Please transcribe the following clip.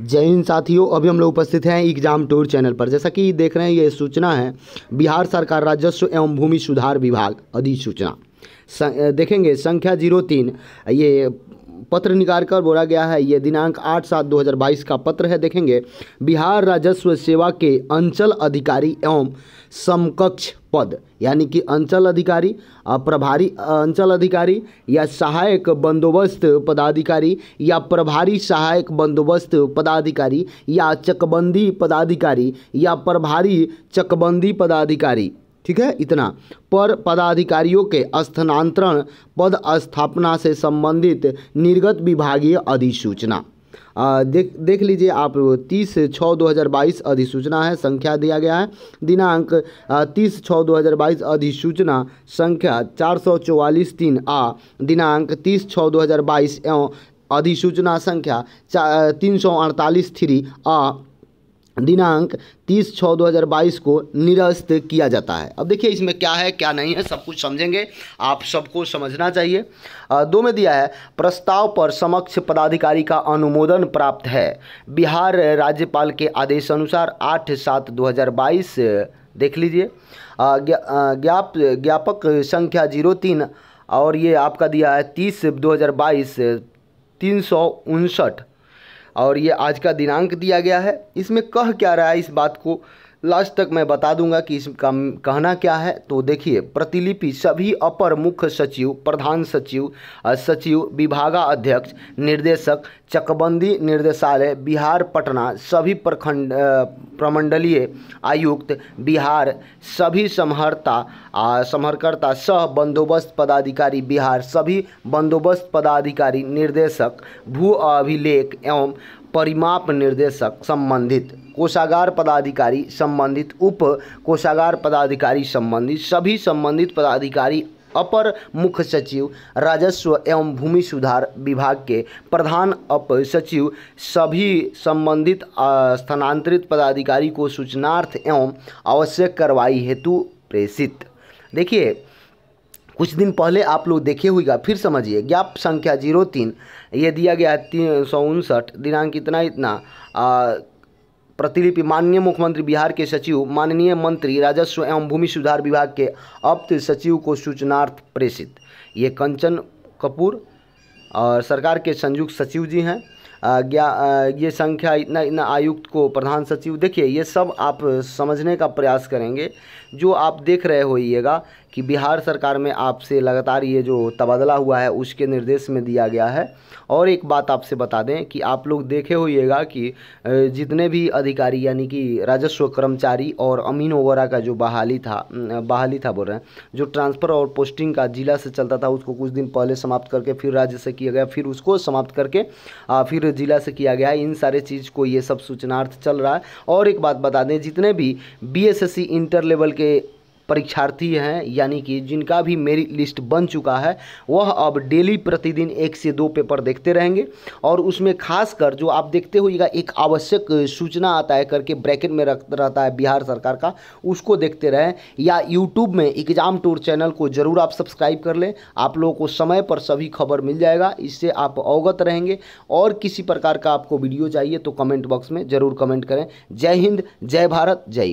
जय हिंद साथियों अभी हम लोग उपस्थित हैं एग्जाम टूर चैनल पर जैसा कि देख रहे हैं ये सूचना है बिहार सरकार राजस्व एवं भूमि सुधार विभाग अधिसूचना देखेंगे संख्या जीरो तीन ये पत्र निकाल कर बोला गया है ये दिनांक आठ सात दो हज़ार बाईस का पत्र है देखेंगे बिहार राजस्व सेवा के अंचल अधिकारी एवं समकक्ष पद यानी कि अंचल अधिकारी प्रभारी अंचल अधिकारी या सहायक बंदोबस्त पदाधिकारी या प्रभारी सहायक बंदोबस्त पदाधिकारी या चकबंदी पदाधिकारी या प्रभारी चकबंदी पदाधिकारी ठीक है इतना पर पदाधिकारियों के स्थानांतरण पद स्थापना से संबंधित निर्गत विभागीय अधिसूचना आ, देख देख लीजिए आप तीस छः दो हज़ार बाईस अधिसूचना है संख्या दिया गया है दिनांक तीस छः दो हज़ार बाईस अधिसूचना संख्या चार सौ चौवालीस तीन आ दिनांक तीस छः दो हज़ार बाईस एवं अधिसूचना संख्या चा तीन सौ अड़तालीस थ्री आ दिनांक 30 छः 2022 को निरस्त किया जाता है अब देखिए इसमें क्या है क्या नहीं है सब कुछ समझेंगे आप सबको समझना चाहिए दो में दिया है प्रस्ताव पर समक्ष पदाधिकारी का अनुमोदन प्राप्त है बिहार राज्यपाल के आदेश अनुसार आठ सात 2022 देख लीजिए ज्ञाप ज्ञापक संख्या जीरो तीन और ये आपका दिया है तीस दो हज़ार बाईस तीन सौ उनसठ और ये आज का दिनांक दिया गया है इसमें कह क्या रहा है इस बात को लास्ट तक मैं बता दूंगा कि इसका कहना क्या है तो देखिए प्रतिलिपि सभी अपर मुख्य सचिव प्रधान सचिव सचिव विभागाध्यक्ष निर्देशक चकबंदी निर्देशालय बिहार पटना सभी प्रखंड प्रमंडलीय आयुक्त बिहार सभी समहर्ता समहरकर्ता सह बंदोबस्त पदाधिकारी बिहार सभी बंदोबस्त पदाधिकारी निर्देशक भू अभिलेख एवं परिमाप निर्देशक संबंधित कोषागार पदाधिकारी संबंधित उप कोषागार पदाधिकारी संबंधित सभी संबंधित पदाधिकारी अपर मुख्य सचिव राजस्व एवं भूमि सुधार विभाग के प्रधान अप सचिव सभी संबंधित स्थानांतरित पदाधिकारी को सूचनार्थ एवं आवश्यक कार्रवाई हेतु प्रेषित देखिए कुछ दिन पहले आप लोग देखे हुएगा फिर समझिए ज्ञाप संख्या जीरो तीन ये दिया गया है तीन सौ उनसठ दिनांक इतना इतना प्रतिलिपि माननीय मुख्यमंत्री बिहार के सचिव माननीय मंत्री राजस्व एवं भूमि सुधार विभाग के अप्त सचिव को सूचनार्थ प्रेषित ये कंचन कपूर और सरकार के संयुक्त सचिव जी हैं ज्ञा ये संख्या इतना इतना आयुक्त को प्रधान सचिव देखिए ये सब आप समझने का प्रयास करेंगे जो आप देख रहे होइएगा कि बिहार सरकार में आपसे लगातार ये जो तबादला हुआ है उसके निर्देश में दिया गया है और एक बात आपसे बता दें कि आप लोग देखे होइएगा कि जितने भी अधिकारी यानी कि राजस्व कर्मचारी और अमीन वगैरह का जो बहाली था बहाली था बोल रहे हैं जो ट्रांसफ़र और पोस्टिंग का जिला से चलता था उसको कुछ दिन पहले समाप्त करके फिर राज्य से किया गया फिर उसको समाप्त करके फिर जिला से किया गया है इन सारे चीज़ को ये सब सूचनार्थ चल रहा है और एक बात बता दें जितने भी बी इंटर लेवल के परीक्षार्थी हैं यानी कि जिनका भी मेरिट लिस्ट बन चुका है वह अब डेली प्रतिदिन एक से दो पेपर देखते रहेंगे और उसमें खासकर जो आप देखते होगा एक आवश्यक सूचना आता है करके ब्रैकेट में रख रहता है बिहार सरकार का उसको देखते रहें या यूट्यूब में एग्ज़ाम टूर चैनल को ज़रूर आप सब्सक्राइब कर लें आप लोगों को समय पर सभी खबर मिल जाएगा इससे आप अवगत रहेंगे और किसी प्रकार का आपको वीडियो चाहिए तो कमेंट बॉक्स में ज़रूर कमेंट करें जय हिंद जय भारत जय